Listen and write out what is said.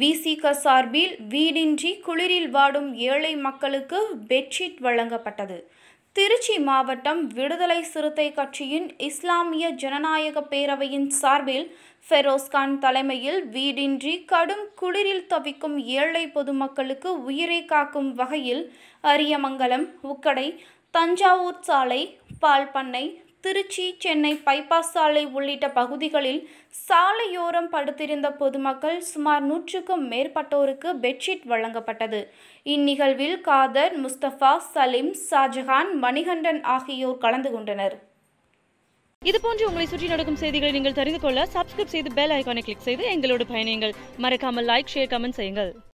விசிக சார்பில் வீடின்றி குளிரில் வாடும் ஏழை மக்களுக்கு பெட்ஷீட் வழங்கப்பட்டது திருச்சி மாவட்டம் விடுதலை சிறுத்தை கட்சியின் இஸ்லாமிய ஜனநாயக பேரவையின் சார்பில் ஃபெரோஸ்கான் தலைமையில் வீடின்றி கடும் குளிரில் தவிக்கும் ஏழை பொதுமக்களுக்கு உயிரை காக்கும் வகையில் அரியமங்கலம் உக்கடை தஞ்சாவூர் சாலை பால் பண்ணை திருச்சி சென்னை பைபாஸ் சாலை உள்ளிட்ட பகுதிகளில் சாலையோரம் படுத்திருந்த பொதுமக்கள் சுமார் நூற்றுக்கும் மேற்பட்டோருக்கு பெட்ஷீட் வழங்கப்பட்டது இந்நிகழ்வில் காதர் முஸ்தபா சலீம் ஷாஜஹான் மணிகண்டன் ஆகியோர் கலந்து கொண்டனர் இதுபோன்று உங்களை சுற்றி நடக்கும் செய்திகளை நீங்கள் தெரிந்து கொள்ள சப்ஸ்கிரைப் செய்து பெல் ஐக்கானை கிளிக் செய்து எங்களோட பயணியுங்கள் மறக்காமல் லைக் ஷேர் கமெண்ட் செய்யுங்கள்